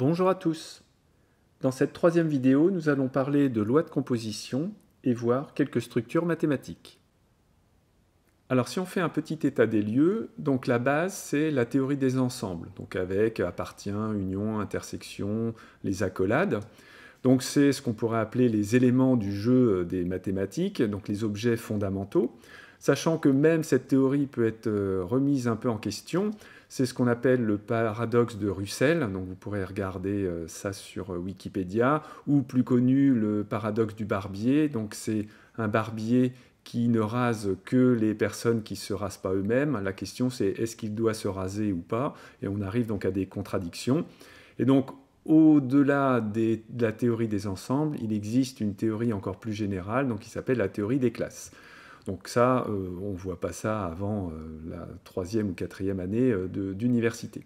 Bonjour à tous Dans cette troisième vidéo, nous allons parler de lois de composition et voir quelques structures mathématiques. Alors si on fait un petit état des lieux, donc la base c'est la théorie des ensembles, donc avec appartient, union, intersection, les accolades. Donc c'est ce qu'on pourrait appeler les éléments du jeu des mathématiques, donc les objets fondamentaux sachant que même cette théorie peut être euh, remise un peu en question. C'est ce qu'on appelle le paradoxe de Russell, donc vous pourrez regarder euh, ça sur euh, Wikipédia, ou plus connu le paradoxe du barbier, donc c'est un barbier qui ne rase que les personnes qui se rasent pas eux-mêmes. La question c'est est-ce qu'il doit se raser ou pas Et on arrive donc à des contradictions. Et donc au-delà de la théorie des ensembles, il existe une théorie encore plus générale, donc qui s'appelle la théorie des classes. Donc ça, euh, on ne voit pas ça avant euh, la troisième ou quatrième année euh, d'université.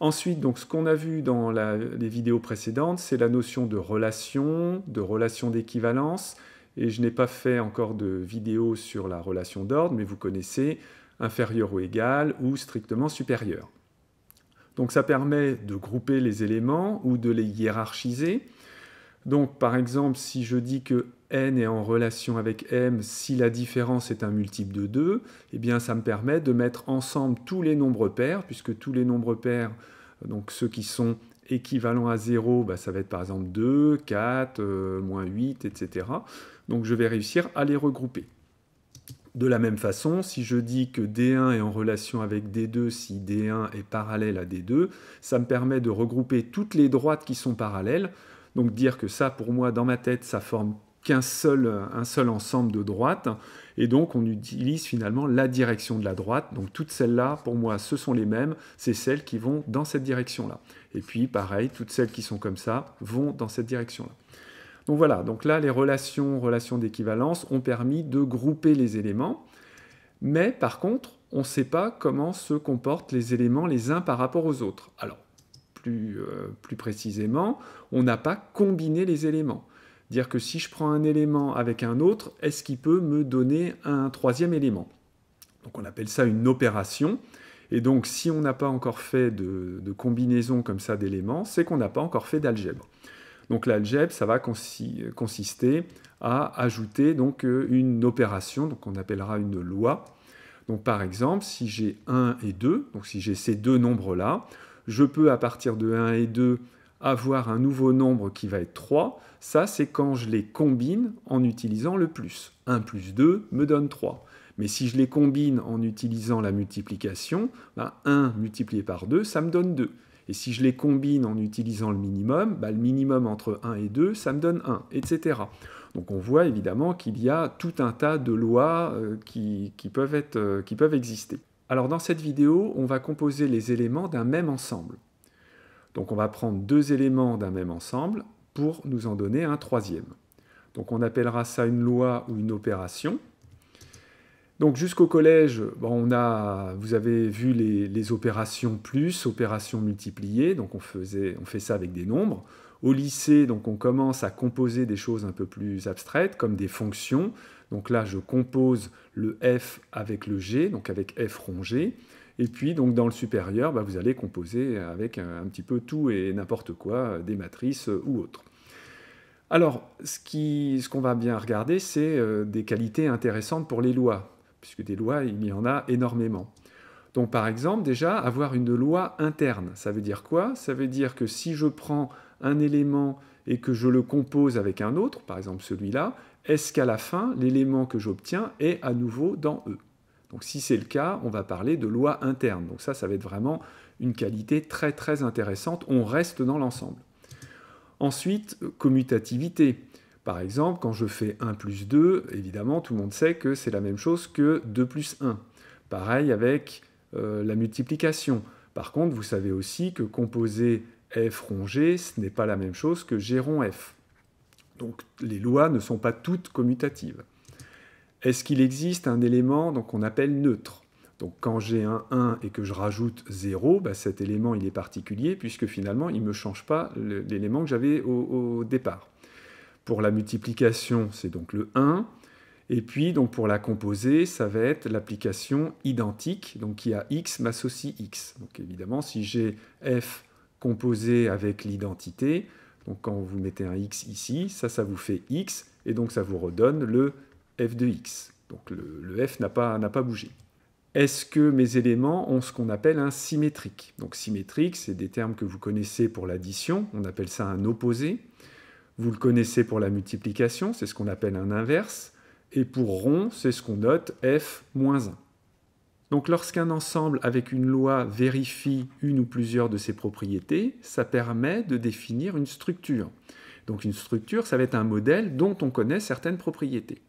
Ensuite, donc, ce qu'on a vu dans les vidéos précédentes, c'est la notion de relation, de relation d'équivalence. Et je n'ai pas fait encore de vidéo sur la relation d'ordre, mais vous connaissez inférieur ou égal ou strictement supérieur. Donc ça permet de grouper les éléments ou de les hiérarchiser. Donc par exemple, si je dis que n est en relation avec m si la différence est un multiple de 2, et eh bien ça me permet de mettre ensemble tous les nombres pairs, puisque tous les nombres pairs, euh, donc ceux qui sont équivalents à 0, bah ça va être par exemple 2, 4, euh, moins 8, etc. Donc je vais réussir à les regrouper. De la même façon, si je dis que D1 est en relation avec D2 si D1 est parallèle à D2, ça me permet de regrouper toutes les droites qui sont parallèles. Donc dire que ça, pour moi, dans ma tête, ça forme qu'un seul, euh, un seul ensemble de droite. Et donc, on utilise finalement la direction de la droite. Donc, toutes celles-là, pour moi, ce sont les mêmes. C'est celles qui vont dans cette direction-là. Et puis, pareil, toutes celles qui sont comme ça vont dans cette direction-là. Donc voilà, donc là, les relations, relations d'équivalence ont permis de grouper les éléments. Mais par contre, on ne sait pas comment se comportent les éléments les uns par rapport aux autres. Alors, plus, euh, plus précisément, on n'a pas combiné les éléments. Dire que si je prends un élément avec un autre, est-ce qu'il peut me donner un troisième élément Donc on appelle ça une opération. Et donc si on n'a pas encore fait de, combinaison comme ça d'éléments, c'est qu'on n'a pas encore fait d'algèbre. Donc l'algèbre, ça va consister à ajouter donc euh, une opération, donc on appellera une loi. Donc par exemple, si j'ai 1 et 2, donc si j'ai ces deux nombres-là, je peux à partir de 1 et 2 avoir un nouveau nombre qui va être 3, ça c'est quand je les combine en utilisant le plus. 1 plus 2 me donne 3. Mais si je les combine en utilisant la multiplication, 1 ben, multiplié par 2, ça me donne 2. Et si je les combine en utilisant le minimum, ben, le minimum entre 1 et 2, ça me donne 1, etc. Donc on voit évidemment qu'il y a tout un tas de lois euh, qui, peuvent être, euh, qui peuvent exister. Alors dans cette vidéo, on va composer les éléments d'un même ensemble. Donc on va prendre deux éléments d'un même ensemble pour nous en donner un troisième. Donc on appellera ça une loi ou une opération. Donc jusqu'au collège, on a, vous avez vu les, opérations plus, opérations multipliées, donc on, faisait, on fait ça avec des nombres. Au lycée, donc on commence à composer des choses un peu plus abstraites, comme des fonctions. Donc là, je compose le f avec le g, donc avec f rond g. Et puis, donc, dans le supérieur, bah, vous allez composer avec un, petit peu tout et n'importe quoi, des matrices euh, ou autres. Alors, ce qu'on va bien regarder, c'est euh, des qualités intéressantes pour les lois, puisque des lois, il y en a énormément. Donc, par exemple, déjà, avoir une loi interne, ça veut dire quoi Ça veut dire que si je prends un élément et que je le compose avec un autre, par exemple celui-là, est-ce qu'à la fin, l'élément que j'obtiens est à nouveau dans E donc si c'est le cas, on va parler de loi interne. Donc ça, ça va être vraiment une qualité très très intéressante. On reste dans l'ensemble. Ensuite, commutativité. Par exemple, quand je fais 1 plus 2, évidemment, tout le monde sait que c'est la même chose que 2 plus 1. Pareil avec euh, la multiplication. Par contre, vous savez aussi que composer f rond g, ce n'est pas la même chose que g rond f. Donc les lois ne sont pas toutes commutatives est-ce qu'il existe un élément qu'on appelle neutre donc quand j'ai un 1 et que je rajoute 0, bah, cet élément il est particulier puisque finalement il ne me change pas l'élément que j'avais au, départ. Pour la multiplication, c'est donc le 1. Et puis donc pour la composer, ça va être l'application identique, donc qui a x m'associe x. Donc évidemment, si j'ai f composé avec l'identité, donc quand vous mettez un x ici, ça, ça vous fait x, et donc ça vous redonne le f de x. Donc le, f n'a pas, pas bougé. Est-ce que mes éléments ont ce qu'on appelle un symétrique Donc symétrique, c'est des termes que vous connaissez pour l'addition, on appelle ça un opposé. Vous le connaissez pour la multiplication, c'est ce qu'on appelle un inverse. Et pour rond, c'est ce qu'on note f moins 1. Donc lorsqu'un ensemble avec une loi vérifie une ou plusieurs de ses propriétés, ça permet de définir une structure. Donc une structure, ça va être un modèle dont on connaît certaines propriétés.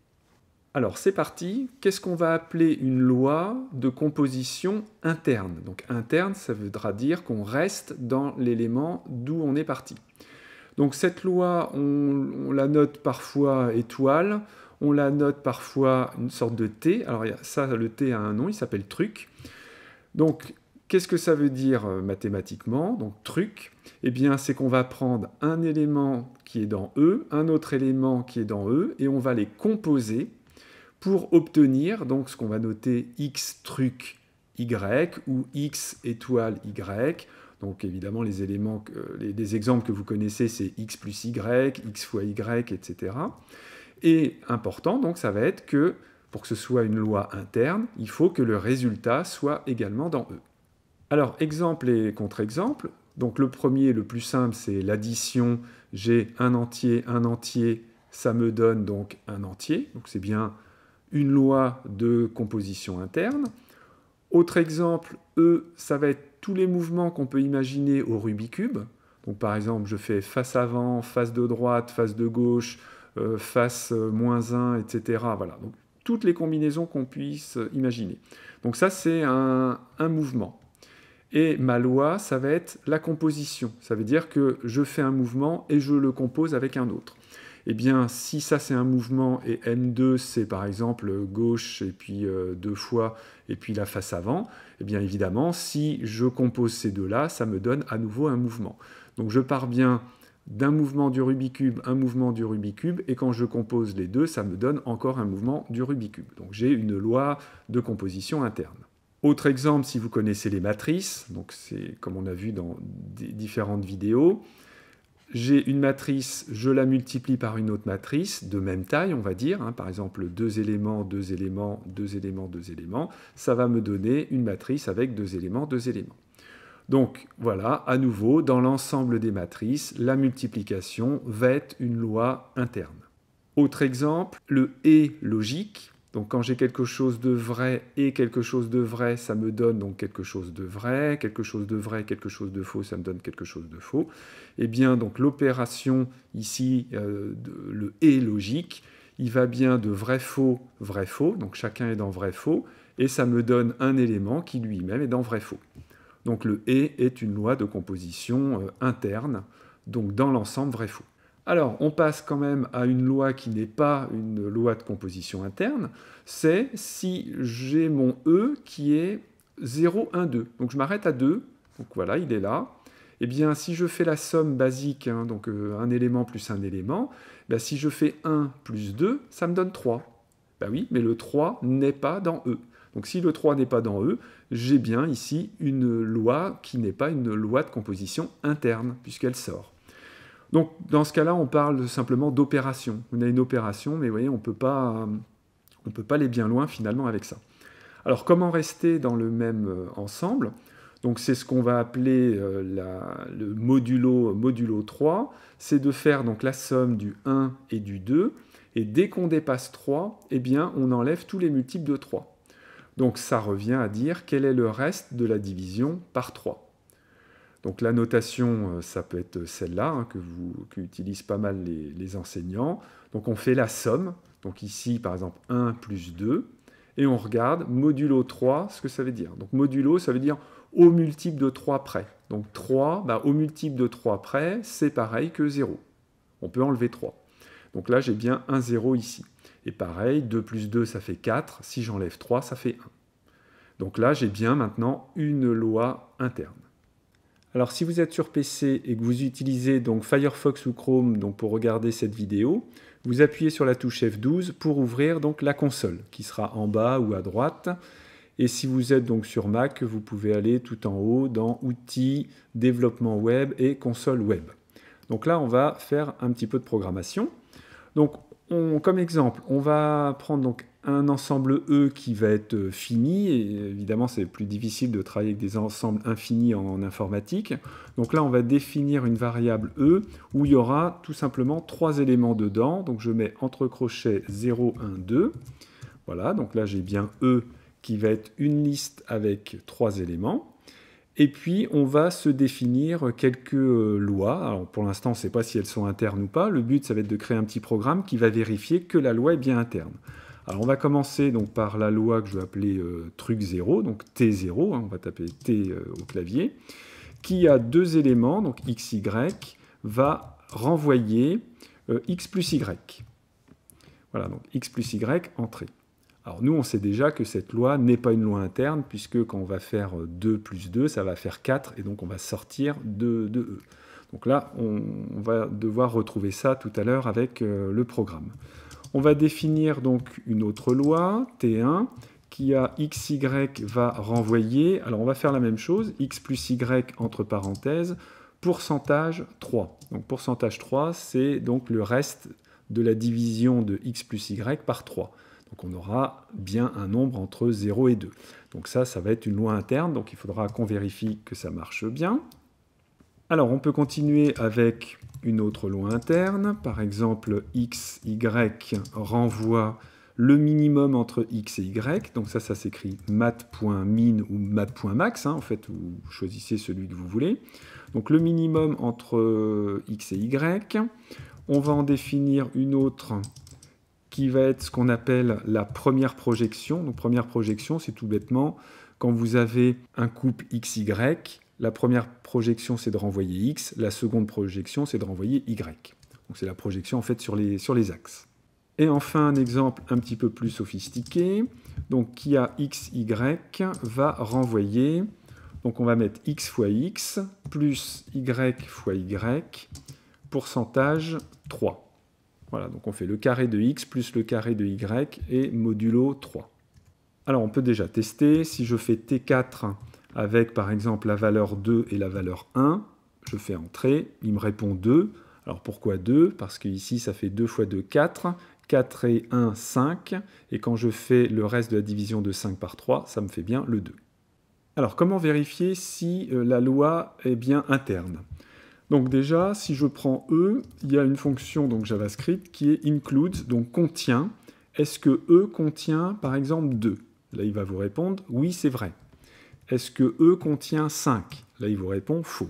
Alors c'est parti, qu'est-ce qu'on va appeler une loi de composition interne Donc interne, ça voudra dire qu'on reste dans l'élément d'où on est parti. Donc cette loi, on, la note parfois étoile, on la note parfois une sorte de T. Alors ça, le T a un nom, il s'appelle truc. Donc qu'est-ce que ça veut dire euh, mathématiquement Donc truc, eh bien c'est qu'on va prendre un élément qui est dans E, un autre élément qui est dans E, et on va les composer pour obtenir donc ce qu'on va noter x truc y ou x étoile y. Donc évidemment, les, éléments, euh, les, exemples que vous connaissez, c'est x plus y, x fois y, etc. Et important, donc ça va être que pour que ce soit une loi interne, il faut que le résultat soit également dans E. Alors, exemple et contre-exemple. Donc le premier, le plus simple, c'est l'addition. J'ai un entier, un entier, ça me donne donc un entier. Donc c'est bien une loi de composition interne. Autre exemple, E, ça va être tous les mouvements qu'on peut imaginer au Rubik's Cube. Donc par exemple, je fais face avant, face de droite, face de gauche, euh, face euh, moins 1, etc. Voilà, donc toutes les combinaisons qu'on puisse euh, imaginer. Donc ça, c'est un, un, mouvement. Et ma loi, ça va être la composition. Ça veut dire que je fais un mouvement et je le compose avec un autre eh bien, si ça c'est un mouvement et M2 c'est par exemple gauche et puis euh, deux fois et puis la face avant, eh bien évidemment, si je compose ces deux-là, ça me donne à nouveau un mouvement. Donc je pars bien d'un mouvement du Rubik's Cube, un mouvement du Rubik's Cube, et quand je compose les deux, ça me donne encore un mouvement du Rubik's Cube. Donc j'ai une loi de composition interne. Autre exemple, si vous connaissez les matrices, donc c'est comme on a vu dans différentes vidéos, j'ai une matrice, je la multiplie par une autre matrice de même taille, on va dire, hein. par exemple deux éléments, deux éléments, deux éléments, deux éléments, ça va me donner une matrice avec deux éléments, deux éléments. Donc voilà, à nouveau, dans l'ensemble des matrices, la multiplication va être une loi interne. Autre exemple, le et logique. Donc quand j'ai quelque chose de vrai et quelque chose de vrai, ça me donne donc quelque chose de vrai, quelque chose de vrai, quelque chose de faux, ça me donne quelque chose de faux. Et eh bien donc l'opération ici, euh, le et logique, il va bien de vrai faux, vrai faux, donc chacun est dans vrai faux, et ça me donne un élément qui lui-même est dans vrai faux. Donc le et est une loi de composition euh, interne, donc dans l'ensemble vrai faux. Alors, on passe quand même à une loi qui n'est pas une loi de composition interne, c'est si j'ai mon E qui est 0, 1, 2. Donc je m'arrête à 2, donc voilà, il est là. Eh bien, si je fais la somme basique, hein, donc euh, un élément plus un élément, bah, si je fais 1 plus 2, ça me donne 3. Ben bah oui, mais le 3 n'est pas dans E. Donc si le 3 n'est pas dans E, j'ai bien ici une loi qui n'est pas une loi de composition interne, puisqu'elle sort. Donc dans ce cas-là, on parle simplement d'opération. On a une opération, mais vous voyez, on euh, ne peut pas aller bien loin finalement avec ça. Alors comment rester dans le même euh, ensemble Donc c'est ce qu'on va appeler euh, le modulo, modulo 3, c'est de faire donc la somme du 1 et du 2, et dès qu'on dépasse 3, eh bien on enlève tous les multiples de 3. Donc ça revient à dire quel est le reste de la division par 3. Donc la notation, euh, ça peut être celle-là, hein, qu'utilisent pas mal les, enseignants. Donc on fait la somme, donc ici par exemple 1 plus 2, et on regarde modulo 3, ce que ça veut dire. Donc modulo, ça veut dire au multiple de 3 près. Donc 3, bah, au multiple de 3 près, c'est pareil que 0. On peut enlever 3. Donc là, j'ai bien 1 0 ici. Et pareil, 2 plus 2, ça fait 4. Si j'enlève 3, ça fait 1. Donc là, j'ai bien maintenant une loi interne. Alors si vous êtes sur PC et que vous utilisez donc Firefox ou Chrome donc pour regarder cette vidéo, vous appuyez sur la touche F12 pour ouvrir donc la console qui sera en bas ou à droite. Et si vous êtes donc sur Mac, vous pouvez aller tout en haut dans Outils, Développement web et Console web. Donc là, on va faire un petit peu de programmation. Donc comme exemple, on va prendre donc un ensemble E qui va être euh, fini, et évidemment c'est plus difficile de travailler avec des ensembles infinis en informatique. Donc là on va définir une variable E où il y aura tout simplement trois éléments dedans. Donc je mets entre crochets 0, 1, 2. Voilà, donc là j'ai bien E qui va être une liste avec trois éléments. Et puis, on va se définir quelques euh, lois. Alors, pour l'instant, on ne sait pas si elles sont internes ou pas. Le but, ça va être de créer un petit programme qui va vérifier que la loi est bien interne. Alors on va commencer donc par la loi que je vais appeler euh, truc 0, donc T0, hein, on va taper T euh, au clavier, qui a deux éléments, donc x, y, va renvoyer euh, x plus y. Voilà, donc x plus y, entrée. Alors nous, on sait déjà que cette loi n'est pas une loi interne, puisque quand on va faire 2 plus 2, ça va faire 4, et donc on va sortir de, de E. Donc là, on va devoir retrouver ça tout à l'heure avec le programme. On va définir donc une autre loi, T1, qui a x, y va renvoyer. Alors on va faire la même chose, x plus y entre parenthèses, pourcentage 3. Donc pourcentage 3, c'est donc le reste de la division de x plus y par 3. Donc on aura bien un nombre entre 0 et 2. Donc ça, ça va être une loi interne, donc il faudra qu'on vérifie que ça marche bien. Alors on peut continuer avec une autre loi interne, par exemple x, y renvoie le minimum entre x et y, donc ça, ça s'écrit mat.min ou mat.max, hein. en fait, vous choisissez celui que vous voulez. Donc le minimum entre x et y, on va en définir une autre qui va être ce qu'on appelle la première projection. Donc première projection, c'est tout bêtement quand vous avez un couple xy la première projection, c'est de renvoyer X. La seconde projection, c'est de renvoyer Y. Donc c'est la projection en fait sur les, sur les axes. Et enfin, un exemple un petit peu plus sophistiqué. Donc, qui a x, y va renvoyer. Donc, on va mettre x fois x plus y fois y, pourcentage 3. Voilà, donc on fait le carré de x plus le carré de y et modulo 3. Alors, on peut déjà tester. Si je fais t4 avec par exemple la valeur 2 et la valeur 1, je fais entrer, il me répond 2. Alors pourquoi 2 Parce qu'ici ça fait 2 fois 2, 4. 4 et 1, 5. Et quand je fais le reste de la division de 5 par 3, ça me fait bien le 2. Alors comment vérifier si euh, la loi est bien interne donc déjà, si je prends E, il y a une fonction donc JavaScript qui est include, donc contient. Est-ce que E contient par exemple 2 Là, il va vous répondre oui, c'est vrai est-ce que E contient 5 Là, il vous répond faux.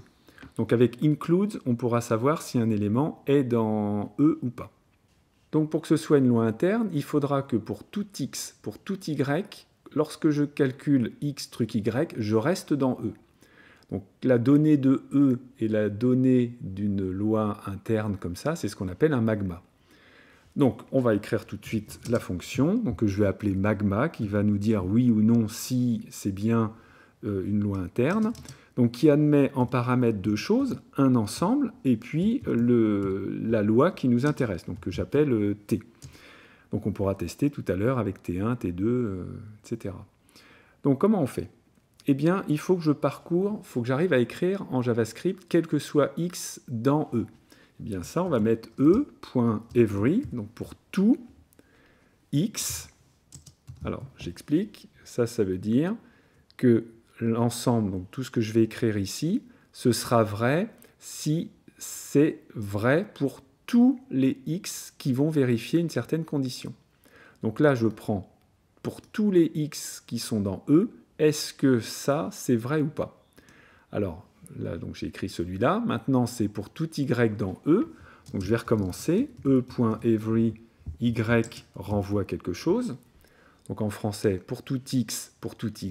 Donc avec include, on pourra savoir si un élément est dans E ou pas. Donc pour que ce soit une loi interne, il faudra que pour tout x, pour tout y, lorsque je calcule x truc y, je reste dans E. Donc la donnée de E et la donnée d'une loi interne comme ça, c'est ce qu'on appelle un magma. Donc on va écrire tout de suite la fonction donc, que je vais appeler magma qui va nous dire oui ou non si c'est bien euh, une loi interne, donc qui admet en paramètre deux choses, un ensemble et puis le, la loi qui nous intéresse, donc que j'appelle euh, T. Donc on pourra tester tout à l'heure avec T1, T2, etc. Donc comment on fait Eh bien, il faut que je parcours, il faut que j'arrive à écrire en JavaScript quel que soit x dans E. Eh bien ça, on va mettre E.every, donc pour tout x. Alors, j'explique, ça, ça veut dire que l'ensemble, donc tout ce que je vais écrire ici, ce sera vrai si c'est vrai pour tous les x qui vont vérifier une certaine condition. Donc là, je prends pour tous les x qui sont dans E, est-ce que ça, c'est vrai ou pas Alors, là, donc j'ai écrit celui-là. Maintenant, c'est pour tout y dans E. Donc je vais recommencer. E.every y renvoie quelque chose. Donc en français, pour tout x, pour tout y,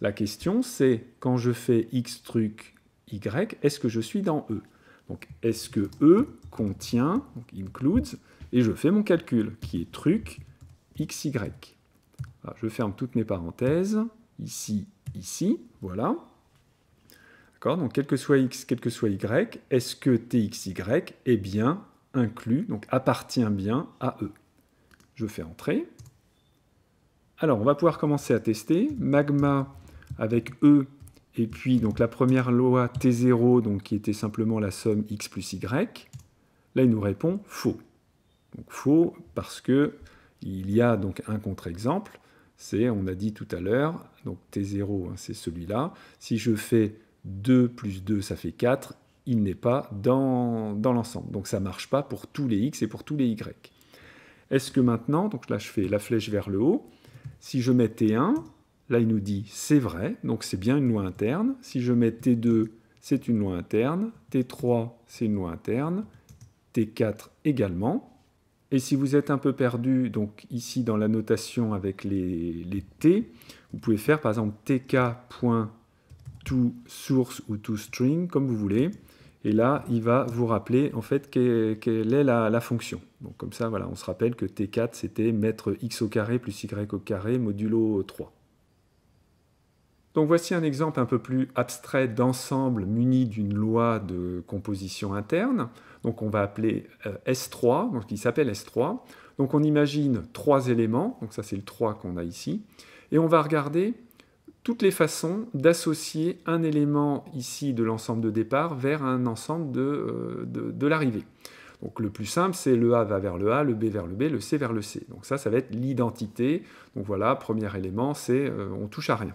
la question, c'est quand je fais x truc y, est-ce que je suis dans E Donc, est-ce que E contient, donc includes, et je fais mon calcul, qui est truc xy. y. je ferme toutes mes parenthèses, ici, ici, voilà. D'accord Donc, quel que soit x, quel que soit y, est-ce que txy est bien inclus, donc appartient bien à E Je fais entrer. Alors, on va pouvoir commencer à tester. Magma avec E, et puis donc la première loi T0, donc, qui était simplement la somme X plus Y, là il nous répond faux. Donc faux parce que il y a donc un contre-exemple, c'est, on a dit tout à l'heure, donc T0, hein, c'est celui-là. Si je fais 2 plus 2, ça fait 4, il n'est pas dans, dans l'ensemble. Donc ça ne marche pas pour tous les x et pour tous les y. Est-ce que maintenant, donc là je fais la flèche vers le haut, si je mets T1, Là, il nous dit c'est vrai, donc c'est bien une loi interne. Si je mets T2, c'est une loi interne. T3, c'est une loi interne. T4 également. Et si vous êtes un peu perdu, donc ici dans la notation avec les, T, vous pouvez faire par exemple tk.toSource ou toString, comme vous voulez. Et là, il va vous rappeler en fait quelle, est la, fonction. Donc comme ça, voilà, on se rappelle que T4, c'était mettre x au carré plus y au carré modulo 3. Donc voici un exemple un peu plus abstrait d'ensemble muni d'une loi de composition interne. Donc on va appeler euh, S3, donc il s'appelle S3. Donc on imagine trois éléments, donc ça c'est le 3 qu'on a ici, et on va regarder toutes les façons d'associer un élément ici de l'ensemble de départ vers un ensemble euh, de, de, l'arrivée. Donc le plus simple, c'est le A va vers le A, le B vers le B, le C vers le C. Donc ça, ça va être l'identité. Donc voilà, premier élément, c'est euh, on touche à rien.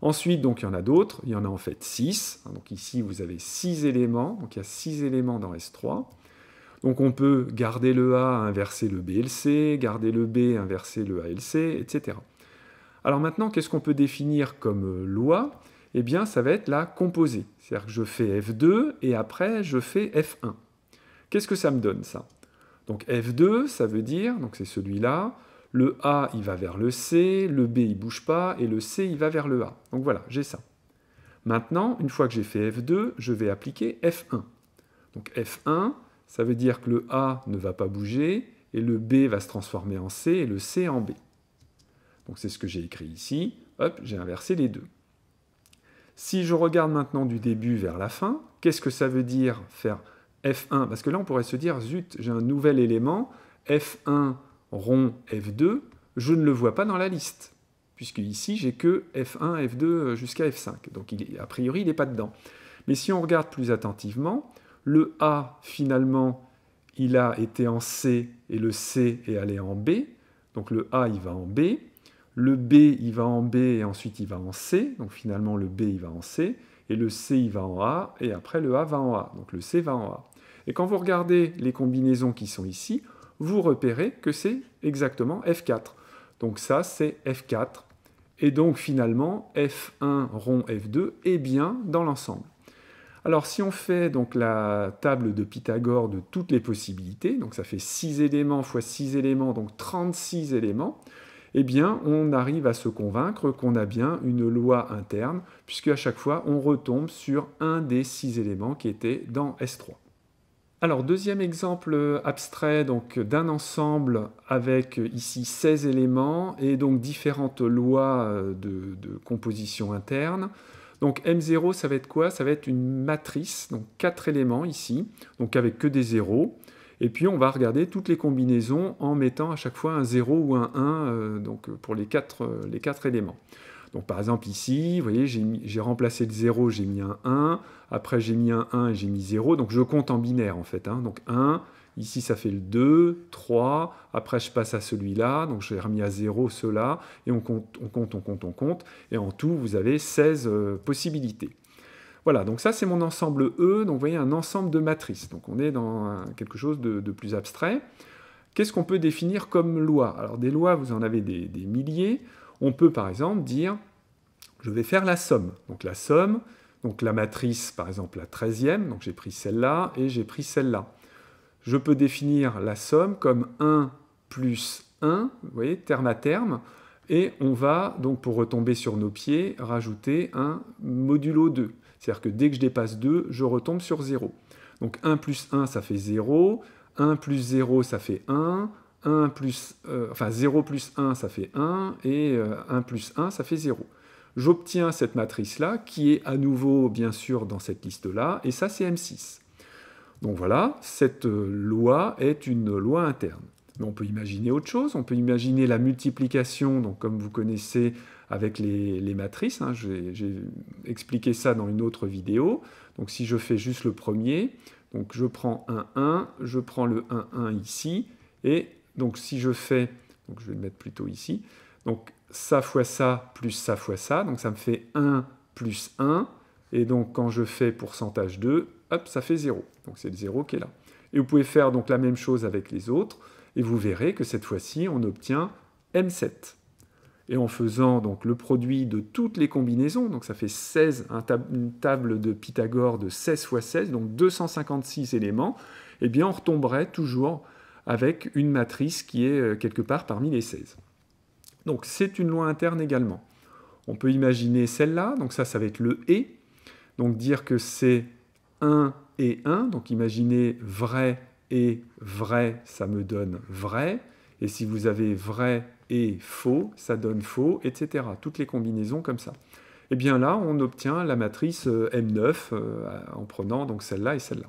Ensuite, donc, il y en a d'autres. Il y en a en fait 6. Hein, donc ici, vous avez 6 éléments. Donc il y a 6 éléments dans S3. Donc on peut garder le A, inverser le B et le C, garder le B, inverser le A et le C, etc. Alors maintenant, qu'est-ce qu'on peut définir comme euh, loi Eh bien, ça va être la composée. C'est-à-dire que je fais F2 et après, je fais F1. Qu'est-ce que ça me donne, ça Donc F2, ça veut dire, donc c'est celui-là, le A, il va vers le C, le B, il bouge pas, et le C, il va vers le A. Donc voilà, j'ai ça. Maintenant, une fois que j'ai fait F2, je vais appliquer F1. Donc F1, ça veut dire que le A ne va pas bouger, et le B va se transformer en C, et le C en B. Donc c'est ce que j'ai écrit ici. Hop, j'ai inversé les deux. Si je regarde maintenant du début vers la fin, qu'est-ce que ça veut dire faire F1 Parce que là, on pourrait se dire, zut, j'ai un nouvel élément. F1, rond F2, je ne le vois pas dans la liste, puisque ici j'ai que F1, F2 jusqu'à F5, donc a priori il n'est pas dedans. Mais si on regarde plus attentivement, le A finalement il a été en C et le C est allé en B, donc le A il va en B, le B il va en B et ensuite il va en C, donc finalement le B il va en C, et le C il va en A, et après le A va en A, donc le C va en A. Et quand vous regardez les combinaisons qui sont ici, vous repérez que c'est exactement F4. Donc ça, c'est F4. Et donc finalement, F1 rond F2 est bien dans l'ensemble. Alors si on fait donc la table de Pythagore de toutes les possibilités, donc ça fait 6 éléments fois 6 éléments, donc 36 éléments, eh bien on arrive à se convaincre qu'on a bien une loi interne, puisque à chaque fois on retombe sur un des 6 éléments qui était dans S3. Alors, deuxième exemple euh, abstrait donc d'un ensemble avec euh, ici 16 éléments et donc différentes lois euh, de, composition interne. Donc M0, ça va être quoi Ça va être une matrice, donc 4 éléments ici, donc avec que des zéros. Et puis on va regarder toutes les combinaisons en mettant à chaque fois un 0 ou un 1 donc pour les 4 les quatre éléments. Donc par exemple ici, vous voyez, j'ai remplacé le 0, j'ai mis un 1, après j'ai mis un 1 et j'ai mis 0, donc je compte en binaire en fait. Hein. Donc 1, ici ça fait le 2, 3, après je passe à celui-là, donc j'ai remis à 0 cela, et on compte, on compte, on compte, on compte, et en tout vous avez 16 euh, possibilités. Voilà, donc ça c'est mon ensemble E, donc vous voyez un ensemble de matrices, donc on est dans quelque chose de, plus abstrait. Qu'est-ce qu'on peut définir comme loi Alors des lois, vous en avez des milliers, on peut par exemple dire, je vais faire la somme. Donc la somme, donc la matrice par exemple la 13e, donc j'ai pris celle-là et j'ai pris celle-là. Je peux définir la somme comme 1 plus 1, vous voyez, terme à terme, et on va donc pour retomber sur nos pieds rajouter un modulo 2. C'est-à-dire que dès que je dépasse 2, je retombe sur 0. Donc 1 plus 1, ça fait 0. 1 plus 0, ça fait 1. 1 plus, euh, enfin 0 plus 1, ça fait 1, et 1 euh, plus 1, ça fait 0. J'obtiens cette matrice-là, qui est à nouveau, bien sûr, dans cette liste-là, et ça, c'est M6. Donc voilà, cette euh, loi est une loi interne. Mais on peut imaginer autre chose, on peut imaginer la multiplication, donc comme vous connaissez avec les, les matrices, hein, j'ai expliqué ça dans une autre vidéo. Donc si je fais juste le premier, donc je prends 1 1, je prends le 1, 1 ici, et donc si je fais, je vais le mettre plutôt ici, donc ça fois ça plus ça fois ça, donc ça me fait 1 plus 1, et donc quand je fais pourcentage 2, hop, ça fait 0. Donc c'est le 0 qui est là. Et vous pouvez faire donc la même chose avec les autres, et vous verrez que cette fois-ci, on obtient M7. Et en faisant donc le produit de toutes les combinaisons, donc ça fait 16, une table de Pythagore de 16 fois 16, donc 256 éléments, et eh bien on retomberait toujours avec une matrice qui est euh, quelque part parmi les 16. Donc c'est une loi interne également. On peut imaginer celle-là, donc ça, ça va être le et, donc dire que c'est 1 et 1, donc imaginez vrai et vrai, ça me donne vrai, et si vous avez vrai et faux, ça donne faux, etc. Toutes les combinaisons comme ça. Et eh bien là, on obtient la matrice euh, M9 euh, en prenant donc celle-là et celle-là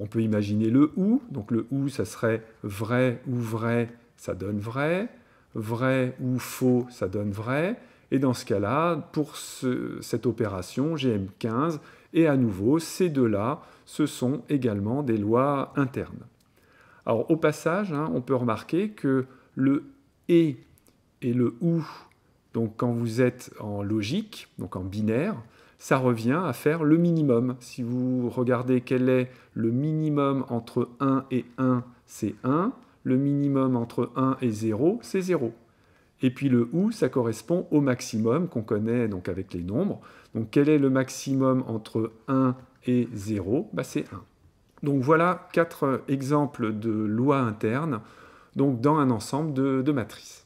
on peut imaginer le ou. Donc le ou, ça serait vrai ou vrai, ça donne vrai. Vrai ou faux, ça donne vrai. Et dans ce cas-là, pour cette opération, GM15, et à nouveau, ces deux-là, ce sont également des lois internes. Alors au passage, hein, on peut remarquer que le et et le ou, donc quand vous êtes en logique, donc en binaire, ça revient à faire le minimum. Si vous regardez quel est le minimum entre 1 et 1, c'est 1. Le minimum entre 1 et 0, c'est 0. Et puis le ou, ça correspond au maximum qu'on connaît donc avec les nombres. Donc quel est le maximum entre 1 et 0 bah, C'est 1. Donc voilà quatre exemples de lois internes donc dans un ensemble de matrices.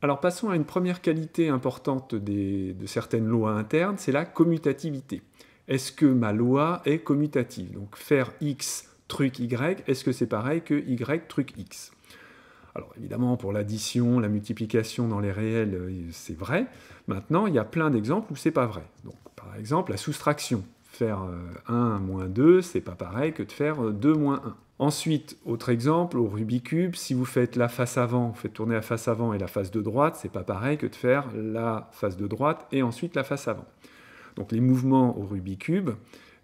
Alors passons à une première qualité importante de certaines lois internes, c'est la commutativité. Est-ce que ma loi est commutative Donc faire x truc y, est-ce que c'est pareil que y truc x alors évidemment, pour l'addition, la multiplication dans les réels, euh, c'est vrai. Maintenant, il y a plein d'exemples où c'est pas vrai. Donc, par exemple, la soustraction. Faire 1 euh, moins 2, c'est pas pareil que de faire 2 euh, moins 1. Ensuite, autre exemple, au Rubik's Cube, si vous faites la face avant, vous faites tourner la face avant et la face de droite, c'est pas pareil que de faire la face de droite et ensuite la face avant. Donc les mouvements au Rubik's Cube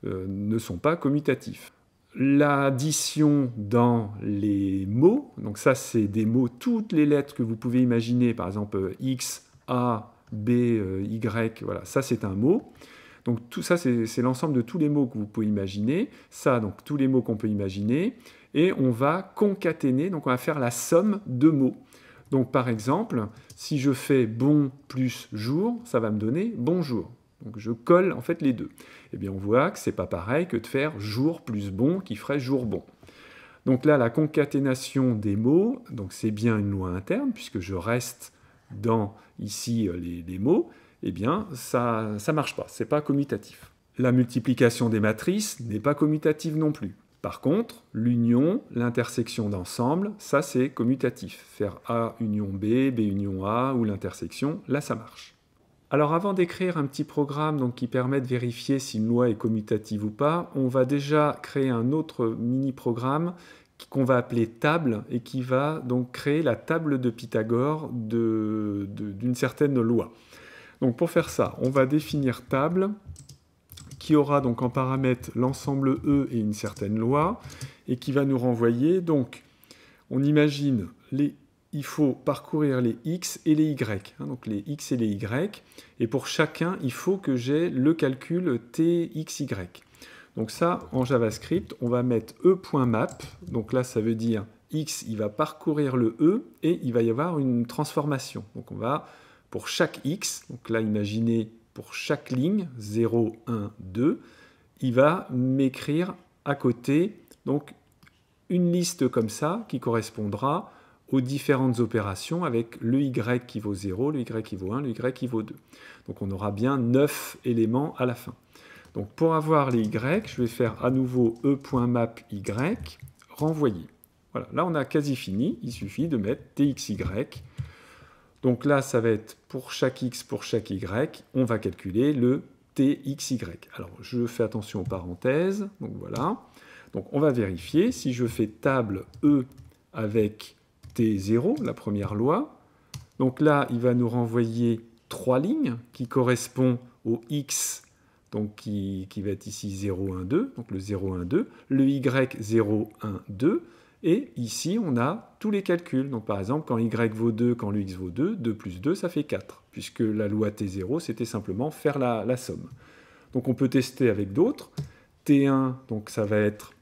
euh, ne sont pas commutatifs. L'addition dans les mots, donc ça c'est des mots, toutes les lettres que vous pouvez imaginer, par exemple X, A, B, euh, Y, voilà, ça c'est un mot. Donc tout ça, c'est l'ensemble de tous les mots que vous pouvez imaginer. Ça, donc tous les mots qu'on peut imaginer. Et on va concaténer, donc on va faire la somme de mots. Donc par exemple, si je fais bon plus jour, ça va me donner bonjour. Donc je colle en fait les deux. Eh bien on voit que ce n'est pas pareil que de faire jour plus bon qui ferait jour bon. Donc là la concaténation des mots, donc c'est bien une loi interne puisque je reste dans ici euh, les, les mots, eh bien, ça ne marche pas, c'est pas commutatif. La multiplication des matrices n'est pas commutative non plus. Par contre, l'union, l'intersection d'ensemble, ça c'est commutatif. Faire A union B, B union A ou l'intersection, là ça marche. Alors avant d'écrire un petit programme qui permet de vérifier si une loi est commutative ou pas, on va déjà créer un autre mini-programme qu'on va appeler table et qui va donc créer la table de Pythagore d'une certaine loi. Donc pour faire ça, on va définir table qui aura donc en paramètre l'ensemble E et une certaine loi, et qui va nous renvoyer, donc on imagine, les, il faut parcourir les X et les Y, hein, donc les X et les Y, et pour chacun, il faut que j'ai le calcul TXY. Donc ça, en JavaScript, on va mettre E.map, donc là ça veut dire X, il va parcourir le E, et il va y avoir une transformation. Donc on va pour chaque x, donc là imaginez pour chaque ligne, 0, 1, 2, il va m'écrire à côté donc une liste comme ça qui correspondra aux différentes opérations avec le y qui vaut 0, le y qui vaut 1, le y qui vaut 2. Donc on aura bien 9 éléments à la fin. Donc pour avoir les y, je vais faire à nouveau e.map y, renvoyer. Voilà, là on a quasi fini, il suffit de mettre txy donc là, ça va être pour chaque x, pour chaque y, on va calculer le txy. Alors, je fais attention aux parenthèses. Donc voilà. Donc on va vérifier. Si je fais table E avec t0, la première loi, donc là, il va nous renvoyer trois lignes qui correspondent au x donc qui, qui, va être ici 0, 1, 2, donc le 0, 1, 2, le Y, 0, 1, 2, et ici, on a tous les calculs. Donc par exemple, quand y vaut 2, quand x vaut 2, 2 plus 2, ça fait 4, puisque la loi t0, c'était simplement faire la, la somme. Donc on peut tester avec d'autres. T1, donc ça va être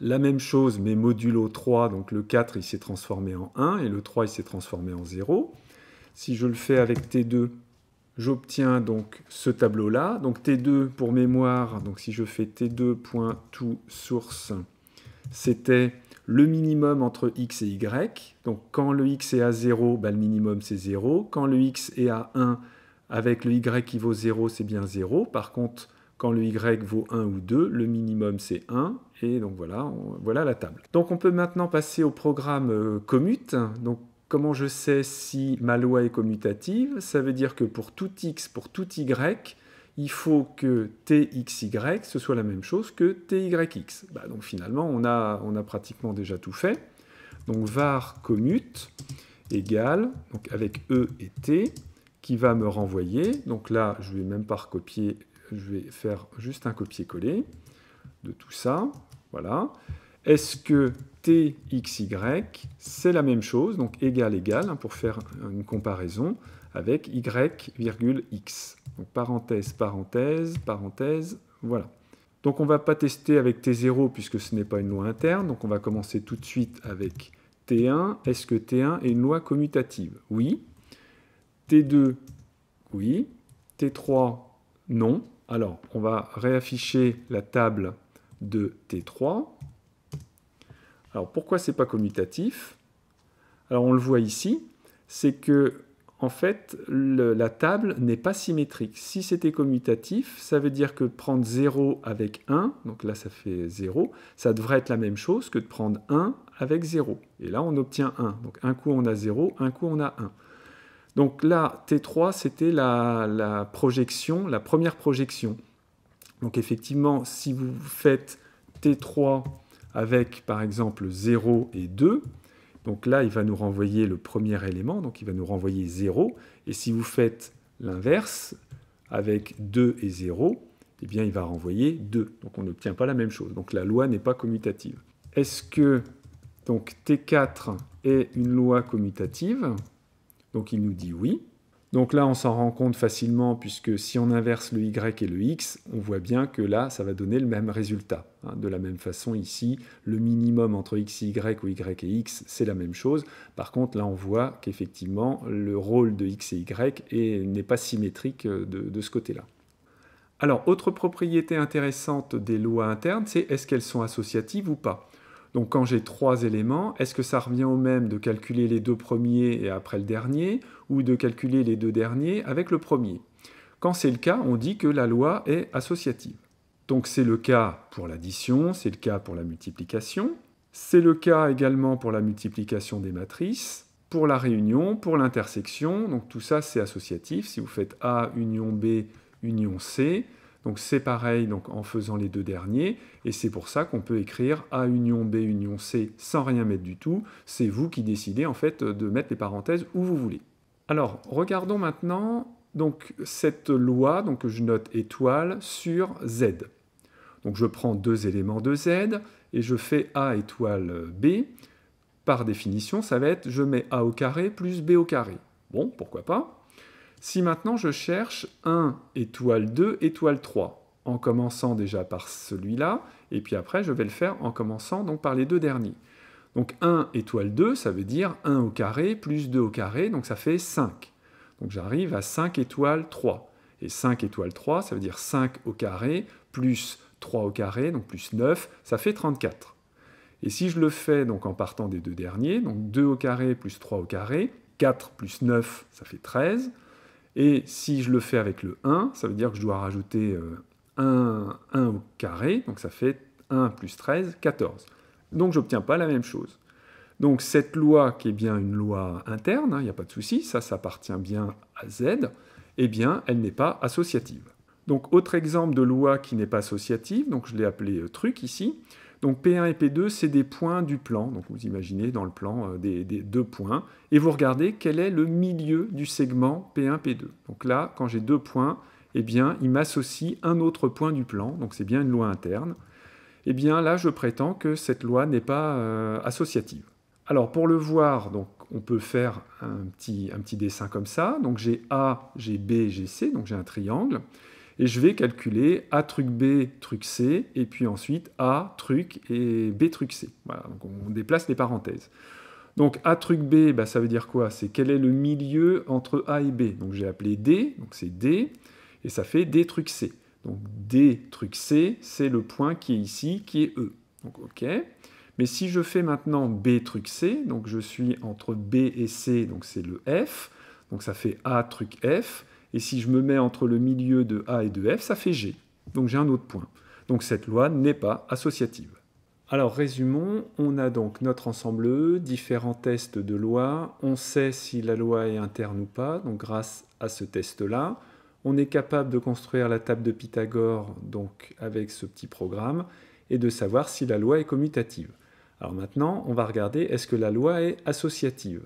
la même chose, mais modulo 3, donc le 4, il s'est transformé en 1, et le 3, il s'est transformé en 0. Si je le fais avec T2, j'obtiens donc ce tableau-là. Donc T2, pour mémoire, donc si je fais T2.toSource, c'était le minimum entre x et y. Donc quand le x est à 0, ben, le minimum c'est 0. Quand le x est à 1, avec le y qui vaut 0, c'est bien 0. Par contre, quand le y vaut 1 ou 2, le minimum c'est 1. Et donc voilà, voilà la table. Donc on peut maintenant passer au programme euh, commute. Donc comment je sais si ma loi est commutative Ça veut dire que pour tout x, pour tout y, il faut que TXY, ce soit la même chose que TYX. Bah, donc finalement, on a, pratiquement déjà tout fait. Donc var commute égale, donc avec E et T, qui va me renvoyer. Donc là, je ne vais même pas recopier, je vais faire juste un copier-coller de tout ça. Voilà. Est-ce que TXY, c'est la même chose, donc égal égal, hein, pour faire une comparaison avec Y, X. Donc parenthèse, parenthèse, parenthèse, voilà. Donc on ne va pas tester avec T0 puisque ce n'est pas une loi interne, donc on va commencer tout de suite avec T1. Est-ce que T1 est une loi commutative Oui. T2 Oui. T3 Non. Alors on va réafficher la table de T3. Alors pourquoi c'est pas commutatif Alors on le voit ici, c'est que en fait, la table n'est pas symétrique. Si c'était commutatif, ça veut dire que prendre 0 avec 1, donc là ça fait 0, ça devrait être la même chose que de prendre 1 avec 0. Et là on obtient 1. Donc un coup on a 0, un coup on a 1. Donc là, T3, c'était la, la projection, la première projection. Donc effectivement, si vous faites T3 avec par exemple 0 et 2, donc là, il va nous renvoyer le premier élément, donc il va nous renvoyer 0. Et si vous faites l'inverse, avec 2 et 0, eh bien, il va renvoyer 2. Donc on n'obtient pas la même chose. Donc la loi n'est pas commutative. Est-ce que donc, T4 est une loi commutative Donc il nous dit oui. Donc là, on s'en rend compte facilement puisque si on inverse le y et le x, on voit bien que là, ça va donner le même résultat. Hein. De la même façon, ici, le minimum entre x et y ou y et x, c'est la même chose. Par contre, là, on voit qu'effectivement, le rôle de x et y n'est pas symétrique euh, de, de ce côté-là. Alors, autre propriété intéressante des lois internes, c'est est-ce qu'elles sont associatives ou pas donc quand j'ai trois éléments, est-ce que ça revient au même de calculer les deux premiers et après le dernier, ou de calculer les deux derniers avec le premier Quand c'est le cas, on dit que la loi est associative. Donc c'est le cas pour l'addition, c'est le cas pour la multiplication, c'est le cas également pour la multiplication des matrices, pour la réunion, pour l'intersection, donc tout ça c'est associatif, si vous faites A union B union C, donc c'est pareil donc en faisant les deux derniers, et c'est pour ça qu'on peut écrire A union B union C sans rien mettre du tout. C'est vous qui décidez en fait de mettre les parenthèses où vous voulez. Alors regardons maintenant donc cette loi, donc je note étoile sur Z. Donc je prends deux éléments de Z et je fais A étoile B. Par définition, ça va être je mets A au carré plus B au carré. Bon, pourquoi pas si maintenant je cherche 1, étoile 2, étoile 3, en commençant déjà par celui-là, et puis après je vais le faire en commençant donc par les deux derniers. Donc 1 étoile 2, ça veut dire 1 au carré plus 2 au carré, donc ça fait 5. Donc j'arrive à 5 étoiles 3. Et 5 étoiles 3, ça veut dire 5 au carré plus 3 au carré, donc plus 9, ça fait 34. Et si je le fais donc en partant des deux derniers, donc 2 au carré plus 3 au carré, 4 plus 9, ça fait 13. Et si je le fais avec le 1, ça veut dire que je dois rajouter 1, euh, 1 au carré, donc ça fait 1 plus 13, 14. Donc je n'obtiens pas la même chose. Donc cette loi, qui est bien une loi interne, il hein, n'y a pas de souci, ça, ça appartient bien à Z, eh bien, elle n'est pas associative. Donc autre exemple de loi qui n'est pas associative, donc je l'ai appelé euh, truc ici, donc P1 et P2, c'est des points du plan. Donc vous imaginez dans le plan euh, des, deux points. Et vous regardez quel est le milieu du segment P1, P2. Donc là, quand j'ai deux points, eh bien, il m'associe un autre point du plan. Donc c'est bien une loi interne. Eh bien là, je prétends que cette loi n'est pas euh, associative. Alors pour le voir, donc, on peut faire un petit, un petit dessin comme ça. Donc j'ai A, j'ai B, j'ai C, donc j'ai un triangle et je vais calculer A truc B, truc C, et puis ensuite A truc et B truc C. Voilà, donc on déplace les parenthèses. Donc A truc B, bah, ça veut dire quoi C'est quel est le milieu entre A et B. Donc j'ai appelé D, donc c'est D, et ça fait D truc C. Donc D truc C, c'est le point qui est ici, qui est E. Donc OK. Mais si je fais maintenant B truc C, donc je suis entre B et C, donc c'est le F, donc ça fait A truc F, et si je me mets entre le milieu de A et de F, ça fait G. Donc j'ai un autre point. Donc cette loi n'est pas associative. Alors résumons, on a donc notre ensemble E, différents tests de loi, on sait si la loi est interne ou pas, donc grâce à ce test-là, on est capable de construire la table de Pythagore donc avec ce petit programme et de savoir si la loi est commutative. Alors maintenant, on va regarder est-ce que la loi est associative.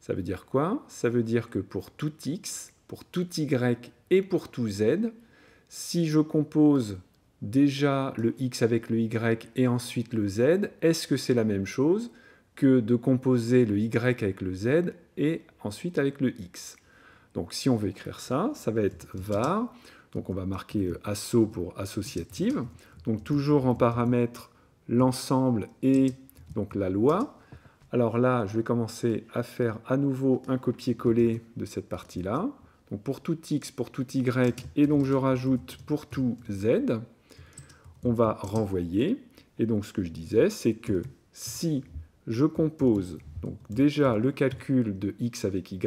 Ça veut dire quoi Ça veut dire que pour tout x, pour tout y et pour tout z. Si je compose déjà le x avec le y et ensuite le z, est-ce que c'est la même chose que de composer le y avec le z et ensuite avec le x Donc si on veut écrire ça, ça va être var, donc on va marquer euh, asso pour associative, donc toujours en paramètre l'ensemble et donc la loi. Alors là, je vais commencer à faire à nouveau un copier-coller de cette partie-là. Donc pour tout x, pour tout y, et donc je rajoute pour tout z, on va renvoyer. Et donc ce que je disais, c'est que si je compose donc déjà le calcul de x avec y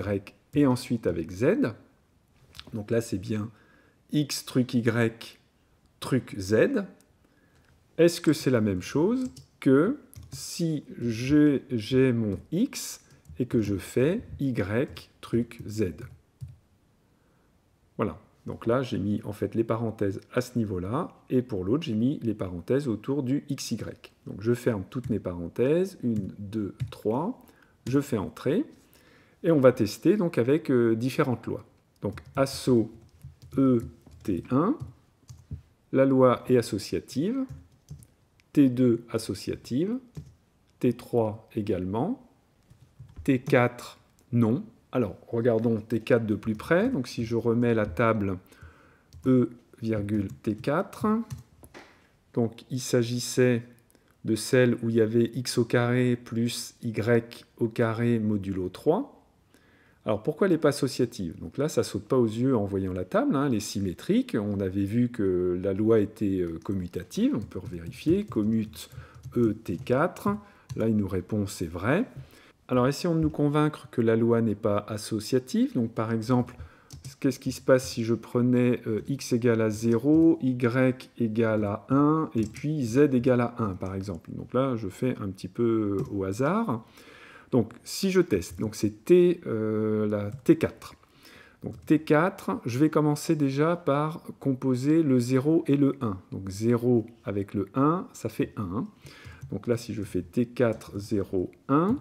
et ensuite avec z, donc là c'est bien x truc y truc z, est-ce que c'est la même chose que si j'ai mon x et que je fais y truc z voilà. Donc là, j'ai mis en fait les parenthèses à ce niveau-là, et pour l'autre, j'ai mis les parenthèses autour du xy. Donc je ferme toutes mes parenthèses, 1, 2, 3, je fais entrer, et on va tester donc avec euh, différentes lois. Donc asso ET1, la loi est associative, T2 associative, T3 également, T4 non, alors, regardons T4 de plus près. Donc, si je remets la table E, T4, donc il s'agissait de celle où il y avait x au carré plus y au carré modulo 3. Alors pourquoi elle n'est pas associative Donc là, ça saute pas aux yeux en voyant la table, hein, elle est symétrique. On avait vu que la loi était euh, commutative, on peut vérifier, commute E, T4. Là, il nous répond « c'est vrai », alors essayons de nous convaincre que la loi n'est pas associative. Donc par exemple, qu'est-ce qui se passe si je prenais euh, x égale à 0, y égale à 1, et puis z égale à 1 par exemple. Donc là, je fais un petit peu euh, au hasard. Donc si je teste, donc c'est euh, la t4. Donc t4, je vais commencer déjà par composer le 0 et le 1. Donc 0 avec le 1, ça fait 1. Donc là, si je fais t4, 0, 1,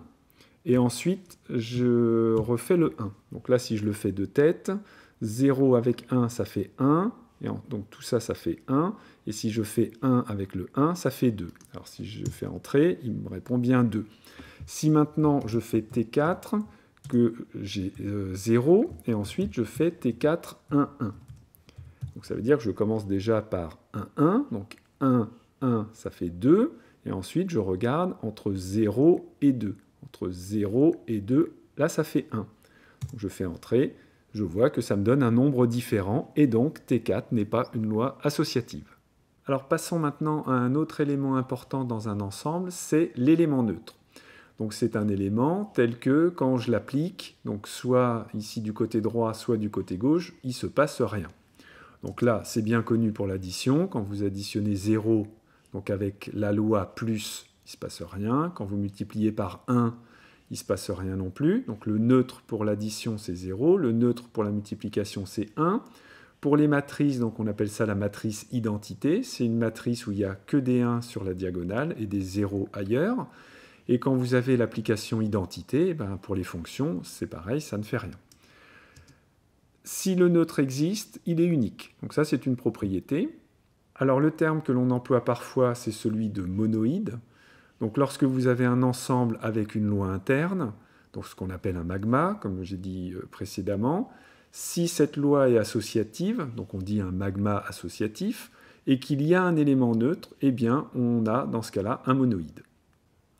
et ensuite, je refais le 1. Donc là, si je le fais de tête, 0 avec 1, ça fait 1. Et donc tout ça, ça fait 1. Et si je fais 1 avec le 1, ça fait 2. Alors si je fais entrer, il me répond bien 2. Si maintenant je fais T4, que j'ai 0, euh, et ensuite je fais T4, 1, 1. Donc ça veut dire que je commence déjà par 1, 1. Donc 1, 1, ça fait 2. Et ensuite, je regarde entre 0 et 2 entre 0 et 2, là ça fait 1. je fais entrer, je vois que ça me donne un nombre différent, et donc T4 n'est pas une loi associative. Alors passons maintenant à un autre élément important dans un ensemble, c'est l'élément neutre. Donc c'est un élément tel que quand je l'applique, donc soit ici du côté droit, soit du côté gauche, il ne se passe rien. Donc là, c'est bien connu pour l'addition, quand vous additionnez 0, donc avec la loi plus, il ne se passe rien. Quand vous multipliez par 1, il ne se passe rien non plus. Donc le neutre pour l'addition, c'est 0. Le neutre pour la multiplication, c'est 1. Pour les matrices, donc on appelle ça la matrice identité. C'est une matrice où il n'y a que des 1 sur la diagonale et des 0 ailleurs. Et quand vous avez l'application identité, eh ben, pour les fonctions, c'est pareil, ça ne fait rien. Si le neutre existe, il est unique. Donc ça, c'est une propriété. Alors le terme que l'on emploie parfois, c'est celui de monoïde. Donc lorsque vous avez un ensemble avec une loi interne, donc ce qu'on appelle un magma, comme j'ai dit euh, précédemment, si cette loi est associative, donc on dit un magma associatif, et qu'il y a un élément neutre, eh bien on a dans ce cas-là un monoïde.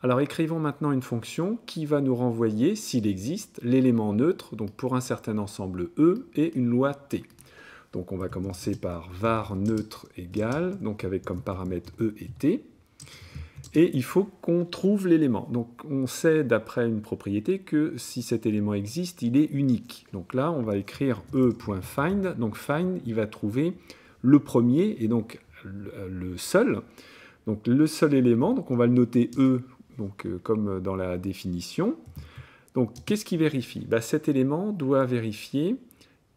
Alors écrivons maintenant une fonction qui va nous renvoyer, s'il existe, l'élément neutre, donc pour un certain ensemble E et une loi T. Donc on va commencer par var neutre égal donc avec comme paramètre E et T et il faut qu'on trouve l'élément. Donc on sait d'après une propriété que si cet élément existe, il est unique. Donc là, on va écrire e.find. Donc find, il va trouver le premier et donc le seul. Donc le seul élément, donc on va le noter e, donc euh, comme dans la définition. Donc qu'est-ce qui vérifie bah, Cet élément doit vérifier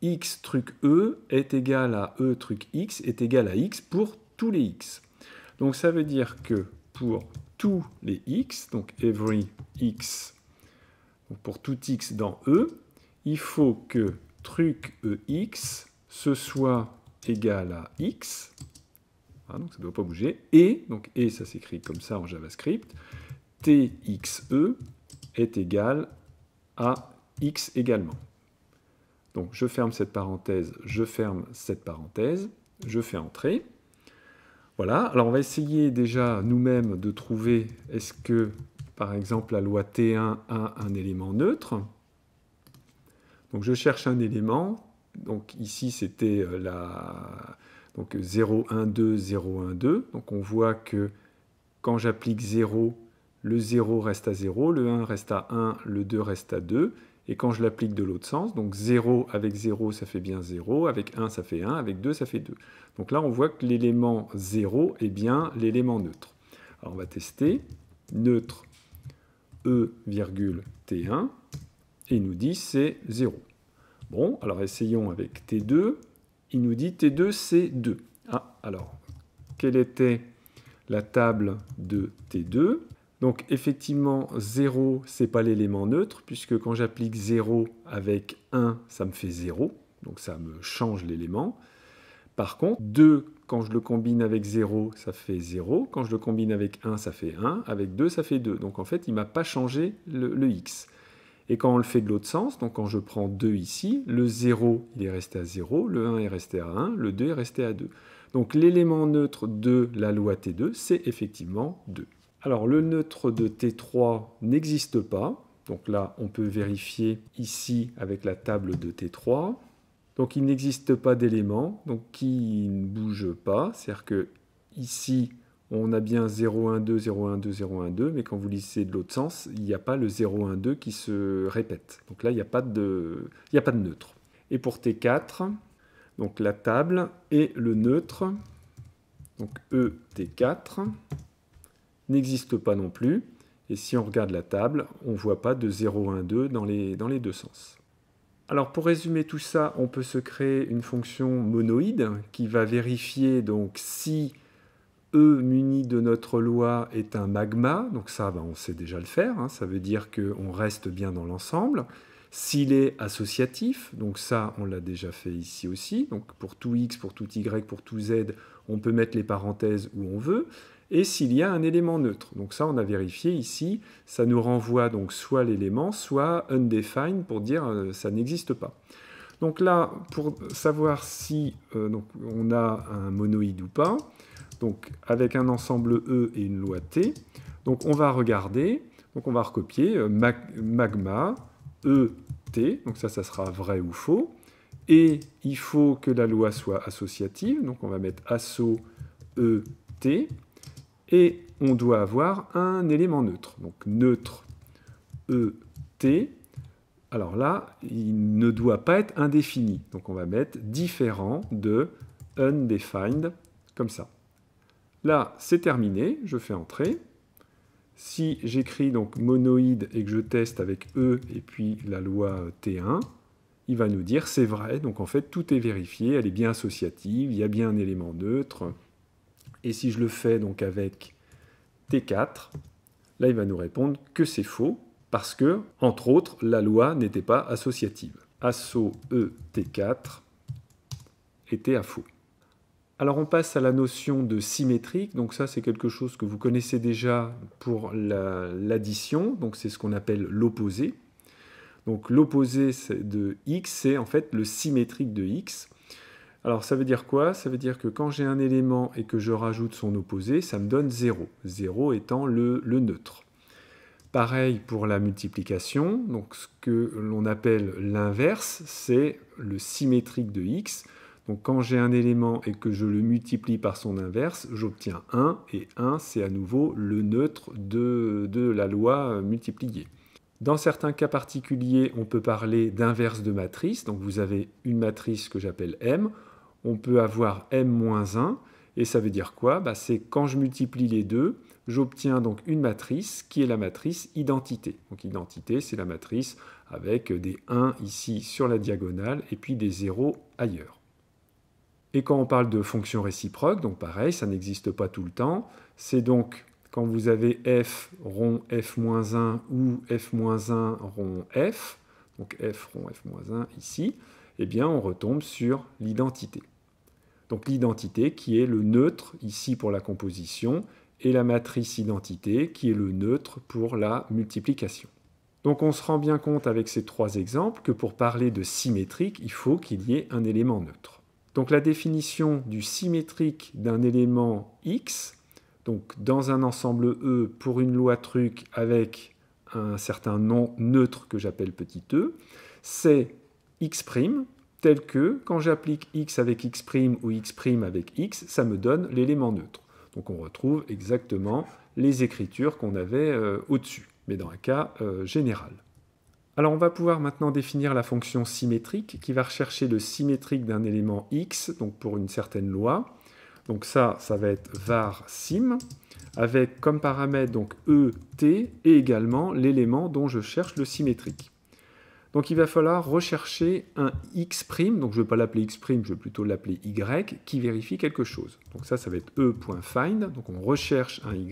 x truc e est égal à e truc x est égal à x pour tous les x. Donc ça veut dire que pour tous les x, donc every x, pour tout x dans E, il faut que truc e x ce soit égal à x, hein, donc ça ne doit pas bouger, et, donc et ça s'écrit comme ça en JavaScript, txe est égal à x également. Donc je ferme cette parenthèse, je ferme cette parenthèse, je fais entrer. Voilà, alors on va essayer déjà nous-mêmes de trouver est-ce que, par exemple, la loi T1 a un élément neutre. Donc je cherche un élément. Donc ici, c'était euh, la... Donc 0, 1, 2, 0, 1, 2. Donc on voit que quand j'applique 0, le 0 reste à 0, le 1 reste à 1, le 2 reste à 2. Et quand je l'applique de l'autre sens, donc 0 avec 0, ça fait bien 0, avec 1, ça fait 1, avec 2, ça fait 2. Donc là, on voit que l'élément 0 est bien l'élément neutre. Alors on va tester neutre E, T1, et il nous dit c'est 0. Bon, alors essayons avec T2, il nous dit T2 c'est 2. Ah, alors, quelle était la table de T2 donc effectivement, 0, c'est pas l'élément neutre, puisque quand j'applique 0 avec 1, ça me fait 0, donc ça me change l'élément. Par contre, 2, quand je le combine avec 0, ça fait 0, quand je le combine avec 1, ça fait 1, avec 2, ça fait 2. Donc en fait, il ne m'a pas changé le, le x. Et quand on le fait de l'autre sens, donc quand je prends 2 ici, le 0, il est resté à 0, le 1 est resté à 1, le 2 est resté à 2. Donc l'élément neutre de la loi T2, c'est effectivement 2. Alors le neutre de T3 n'existe pas. Donc là, on peut vérifier ici avec la table de T3. Donc il n'existe pas d'élément qui ne bouge pas. C'est-à-dire que ici, on a bien 0, 0, 1, 1, 2, 2, 0, 1, 2, mais quand vous lissez de l'autre sens, il n'y a pas le 0, 1, 2 qui se répète. Donc là, il n'y a, pas de, a pas de neutre. Et pour T4, donc la table et le neutre, donc E, t 4 n'existe pas non plus. Et si on regarde la table, on ne voit pas de 0, 1, 2 dans les, dans les deux sens. Alors pour résumer tout ça, on peut se créer une fonction monoïde qui va vérifier donc si E muni de notre loi est un magma, donc ça ben, on sait déjà le faire, hein. ça veut dire qu'on reste bien dans l'ensemble. S'il est associatif, donc ça on l'a déjà fait ici aussi, donc pour tout x, pour tout y, pour tout z, on peut mettre les parenthèses où on veut et s'il y a un élément neutre. Donc ça, on a vérifié ici, ça nous renvoie donc soit l'élément, soit undefined pour dire euh, ça n'existe pas. Donc là, pour savoir si euh, on a un monoïde ou pas, donc avec un ensemble E et une loi T, donc on va regarder, donc on va recopier euh, magma, E, T, donc ça, ça sera vrai ou faux, et il faut que la loi soit associative, donc on va mettre asso, E, T, et on doit avoir un élément neutre. Donc neutre ET, alors là, il ne doit pas être indéfini. Donc on va mettre différent de undefined, comme ça. Là, c'est terminé, je fais entrer. Si j'écris donc monoïde et que je teste avec E et puis la loi T1, il va nous dire c'est vrai, donc en fait tout est vérifié, elle est bien associative, il y a bien un élément neutre, et si je le fais donc avec T4, là il va nous répondre que c'est faux parce que, entre autres, la loi n'était pas associative. Asso E T4 était à faux. Alors on passe à la notion de symétrique, donc ça c'est quelque chose que vous connaissez déjà pour l'addition, donc c'est ce qu'on appelle l'opposé. Donc l'opposé de x, c'est en fait le symétrique de x. Alors ça veut dire quoi Ça veut dire que quand j'ai un élément et que je rajoute son opposé, ça me donne 0. 0 étant le, neutre. Pareil pour la multiplication. Donc ce que l'on appelle l'inverse, c'est le symétrique de x. Donc quand j'ai un élément et que je le multiplie par son inverse, j'obtiens 1, et 1 c'est à nouveau le neutre de, de la loi euh, multipliée. Dans certains cas particuliers, on peut parler d'inverse de matrice. Donc vous avez une matrice que j'appelle M, on peut avoir m-1, et ça veut dire quoi bah, C'est quand je multiplie les deux, j'obtiens donc une matrice qui est la matrice identité. Donc identité, c'est la matrice avec des 1 ici sur la diagonale et puis des 0 ailleurs. Et quand on parle de fonction réciproque, donc pareil, ça n'existe pas tout le temps. C'est donc quand vous avez f rond f-1 ou f-1 rond f, donc f rond f-1 ici, eh bien on retombe sur l'identité. Donc l'identité qui est le neutre ici pour la composition et la matrice identité qui est le neutre pour la multiplication. Donc on se rend bien compte avec ces trois exemples que pour parler de symétrique, il faut qu'il y ait un élément neutre. Donc la définition du symétrique d'un élément x, donc dans un ensemble E pour une loi truc avec un certain nom neutre que j'appelle petit e, c'est x' tel que quand j'applique x avec x' ou x' avec x, ça me donne l'élément neutre. Donc on retrouve exactement les écritures qu'on avait euh, au-dessus, mais dans un cas euh, général. Alors on va pouvoir maintenant définir la fonction symétrique qui va rechercher le symétrique d'un élément x, donc pour une certaine loi. Donc ça, ça va être var sim, avec comme paramètre donc e, t, et également l'élément dont je cherche le symétrique. Donc il va falloir rechercher un x', donc je ne vais pas l'appeler x', je vais plutôt l'appeler y, qui vérifie quelque chose. Donc ça, ça va être e.find, donc on recherche un y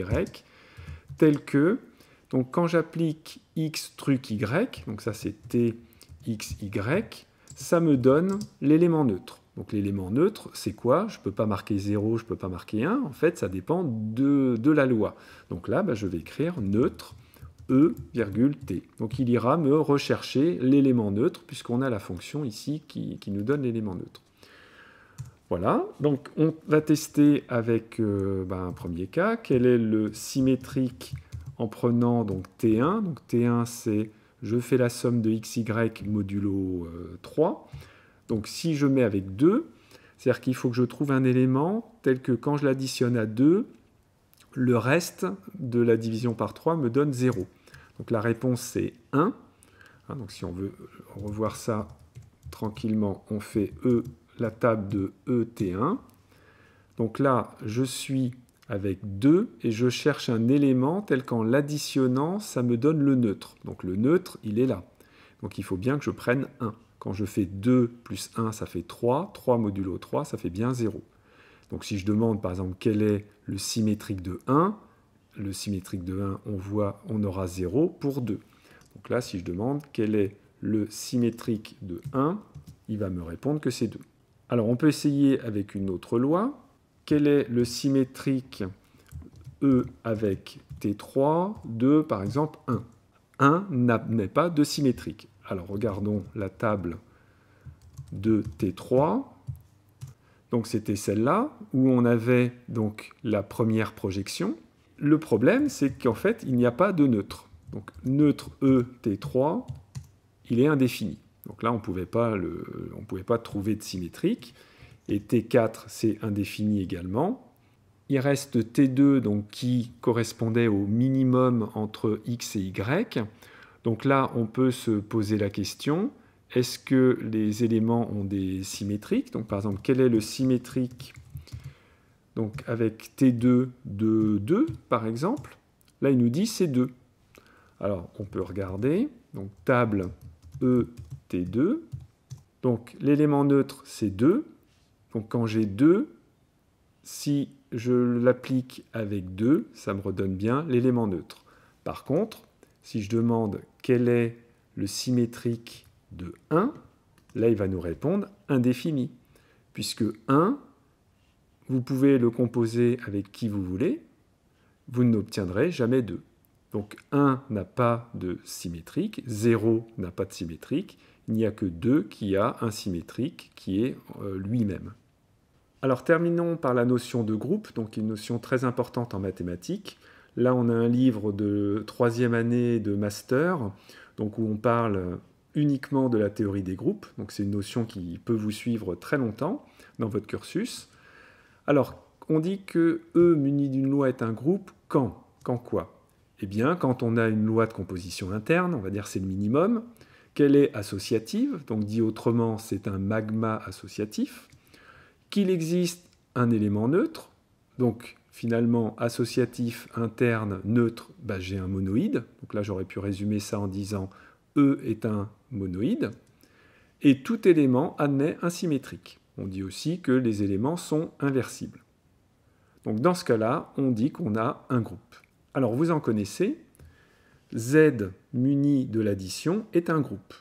tel que, donc quand j'applique x truc y, donc ça c'est t x y, ça me donne l'élément neutre. Donc l'élément neutre, c'est quoi Je ne peux pas marquer 0, je ne peux pas marquer 1. En fait, ça dépend de, la loi. Donc là, bah, je vais écrire neutre E, T. Donc il ira me rechercher l'élément neutre, puisqu'on a la fonction ici qui, nous donne l'élément neutre. Voilà, donc on va tester avec euh, ben, un premier cas, quel est le symétrique en prenant donc T1. Donc T1 c'est je fais la somme de xy modulo 3. Euh, donc si je mets avec 2, c'est-à-dire qu'il faut que je trouve un élément tel que quand je l'additionne à 2, le reste de la division par 3 me donne 0. Donc la réponse c'est 1. Hein, donc si on veut revoir ça tranquillement, on fait E, la table de ET1. Donc là, je suis avec 2 et je cherche un élément tel qu'en l'additionnant, ça me donne le neutre. Donc le neutre, il est là. Donc il faut bien que je prenne 1. Quand je fais 2 plus 1, ça fait 3. 3 modulo 3, ça fait bien 0. Donc si je demande par exemple quel est le symétrique de 1, le symétrique de 1, on voit on aura 0 pour 2. Donc là, si je demande quel est le symétrique de 1, il va me répondre que c'est 2. Alors on peut essayer avec une autre loi. Quel est le symétrique E avec T3 de, par exemple, 1 1 n'est pas de symétrique. Alors regardons la table de T3. Donc c'était celle-là où on avait donc la première projection le problème, c'est qu'en fait, il n'y a pas de neutre. Donc neutre E T3, il est indéfini. Donc là, on ne pouvait pas trouver de symétrique. Et T4, c'est indéfini également. Il reste T2 donc, qui correspondait au minimum entre X et Y. Donc là, on peut se poser la question, est-ce que les éléments ont des symétriques Donc par exemple, quel est le symétrique donc avec T2 de 2, par exemple, là il nous dit c'est 2 Alors on peut regarder, donc table E T2. Donc l'élément neutre c'est 2. Donc quand j'ai 2, si je l'applique avec 2, ça me redonne bien l'élément neutre. Par contre, si je demande quel est le symétrique de 1, là il va nous répondre indéfini, puisque 1 vous pouvez le composer avec qui vous voulez, vous n'obtiendrez jamais 2. Donc 1 n'a pas de symétrique, 0 n'a pas de symétrique, il n'y a que 2 qui a un symétrique qui est euh, lui-même. Alors terminons par la notion de groupe, donc une notion très importante en mathématiques. Là, on a un livre de troisième année de master, donc où on parle uniquement de la théorie des groupes. Donc c'est une notion qui peut vous suivre très longtemps dans votre cursus. Alors, on dit que E muni d'une loi est un groupe quand Quand quoi Eh bien, quand on a une loi de composition interne, on va dire c'est le minimum, qu'elle est associative, donc dit autrement, c'est un magma associatif, qu'il existe un élément neutre, donc finalement associatif, interne, neutre, bah, j'ai un monoïde. Donc là, j'aurais pu résumer ça en disant E est un monoïde. Et tout élément admet un symétrique. On dit aussi que les éléments sont inversibles. Donc dans ce cas-là, on dit qu'on a un groupe. Alors vous en connaissez, Z muni de l'addition est un groupe.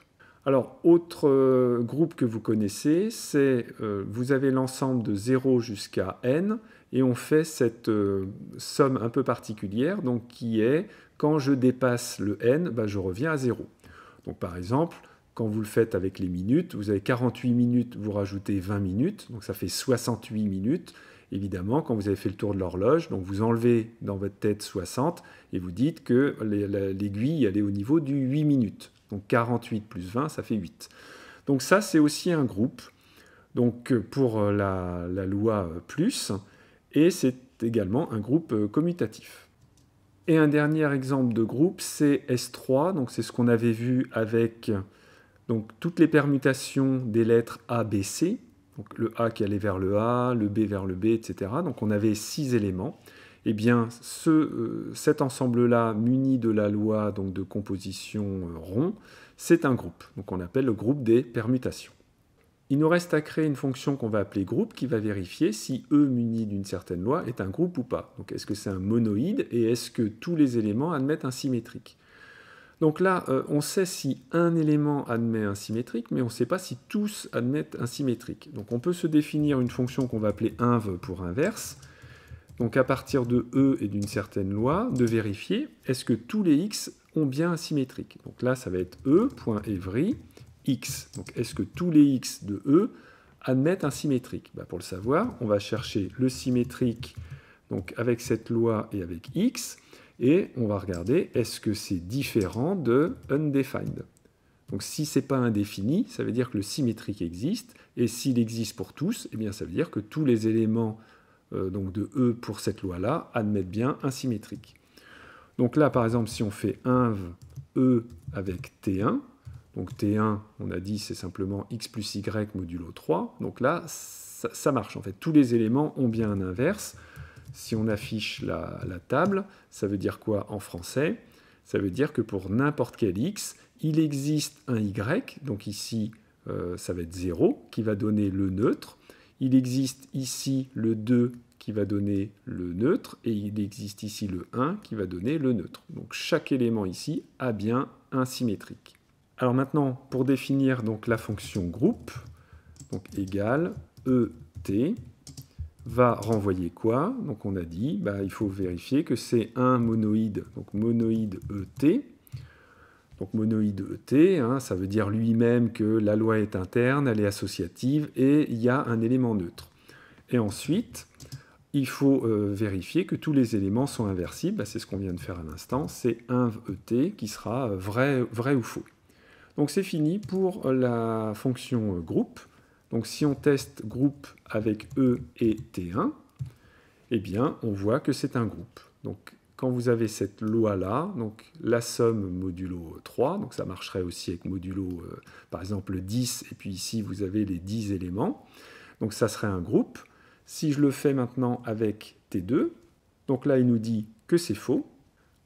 Alors autre euh, groupe que vous connaissez, c'est euh, vous avez l'ensemble de 0 jusqu'à n et on fait cette euh, somme un peu particulière donc qui est quand je dépasse le n, ben, je reviens à 0. Donc par exemple, quand vous le faites avec les minutes. Vous avez 48 minutes, vous rajoutez 20 minutes, donc ça fait 68 minutes. Évidemment, quand vous avez fait le tour de l'horloge, donc vous enlevez dans votre tête 60 et vous dites que l'aiguille elle est au niveau du 8 minutes. Donc 48 plus 20, ça fait 8. Donc ça, c'est aussi un groupe. Donc euh, pour euh, la, la loi euh, plus, et c'est également un groupe commutatif. Et un dernier exemple de groupe, c'est S3, donc c'est ce qu'on avait vu avec donc toutes les permutations des lettres A, B, C, donc le A qui allait vers le A, le B vers le B, etc. Donc on avait six éléments. et eh bien, euh, cet ensemble-là, muni de la loi donc de composition euh, rond, c'est un groupe. Donc on appelle le groupe des permutations. Il nous reste à créer une fonction qu'on va appeler groupe qui va vérifier si E muni d'une certaine loi est un groupe ou pas. Donc est-ce que c'est un monoïde et est-ce que tous les éléments admettent un symétrique donc là, euh, on sait si un élément admet un symétrique, mais on ne sait pas si tous admettent un symétrique. Donc on peut se définir une fonction qu'on va appeler inv pour inverse. Donc à partir de E et d'une certaine loi, de vérifier est-ce que tous les x ont bien un symétrique. Donc là, ça va être E.evry x. Donc est-ce que tous les x de E admettent un symétrique bah, Pour le savoir, on va chercher le symétrique donc avec cette loi et avec x. Et on va regarder, est-ce que c'est différent de undefined Donc si ce n'est pas indéfini, ça veut dire que le symétrique existe. Et s'il existe pour tous, eh bien, ça veut dire que tous les éléments euh, de E pour cette loi-là admettent bien un symétrique. Donc là, par exemple, si on fait inv E avec T1, donc T1, on a dit, c'est simplement x plus y modulo 3. Donc là, ça, marche. En fait, tous les éléments ont bien un inverse si on affiche la, table, ça veut dire quoi en français Ça veut dire que pour n'importe quel x, il existe un y, donc ici euh, ça va être 0, qui va donner le neutre. Il existe ici le 2 qui va donner le neutre, et il existe ici le 1 qui va donner le neutre. Donc chaque élément ici a bien un symétrique. Alors maintenant, pour définir donc la fonction groupe, donc égale ET, va renvoyer quoi Donc on a dit, bah, il faut vérifier que c'est un monoïde, donc monoïde ET. Donc monoïde ET, hein, ça veut dire lui-même que la loi est interne, elle est associative et il y a un élément neutre. Et ensuite, il faut euh, vérifier que tous les éléments sont inversibles. Bah, c'est ce qu'on vient de faire à l'instant. C'est un ET qui sera euh, vrai, vrai ou faux. Donc c'est fini pour la fonction euh, groupe. Donc si on teste groupe avec E et T1, eh bien on voit que c'est un groupe. Donc quand vous avez cette loi-là, donc la somme modulo 3, donc ça marcherait aussi avec modulo euh, par exemple 10, et puis ici vous avez les 10 éléments, donc ça serait un groupe. Si je le fais maintenant avec T2, donc là il nous dit que c'est faux.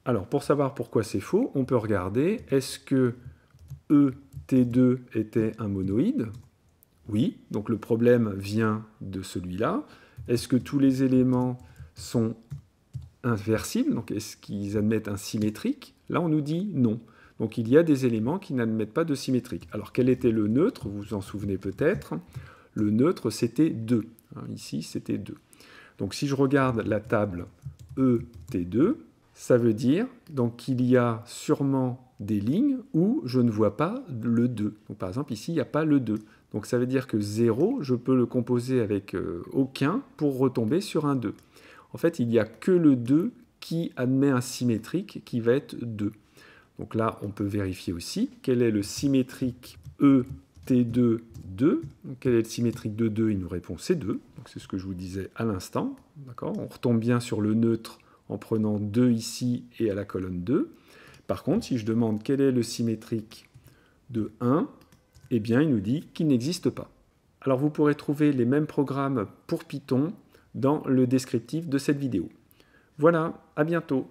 Alors pour savoir pourquoi c'est faux, on peut regarder est-ce que E, T2 était un monoïde oui, donc le problème vient de celui-là. Est-ce que tous les éléments sont inversibles Donc est-ce qu'ils admettent un symétrique Là, on nous dit non. Donc il y a des éléments qui n'admettent pas de symétrique. Alors quel était le neutre Vous vous en souvenez peut-être. Le neutre, c'était 2. Hein, ici, c'était 2. Donc si je regarde la table ET2, ça veut dire qu'il y a sûrement des lignes où je ne vois pas le 2. par exemple, ici, il n'y a pas le 2. Donc ça veut dire que 0, je peux le composer avec euh, aucun pour retomber sur un 2. En fait, il n'y a que le 2 qui admet un symétrique qui va être 2. Donc là, on peut vérifier aussi quel est le symétrique E T2, 2. quel est le symétrique de 2 Il nous répond C2. Donc, c'est ce que je vous disais à l'instant. On retombe bien sur le neutre en prenant 2 ici et à la colonne 2. Par contre, si je demande quel est le symétrique de 1, eh bien, il nous dit qu'il n'existe pas. Alors vous pourrez trouver les mêmes programmes pour Python dans le descriptif de cette vidéo. Voilà, à bientôt.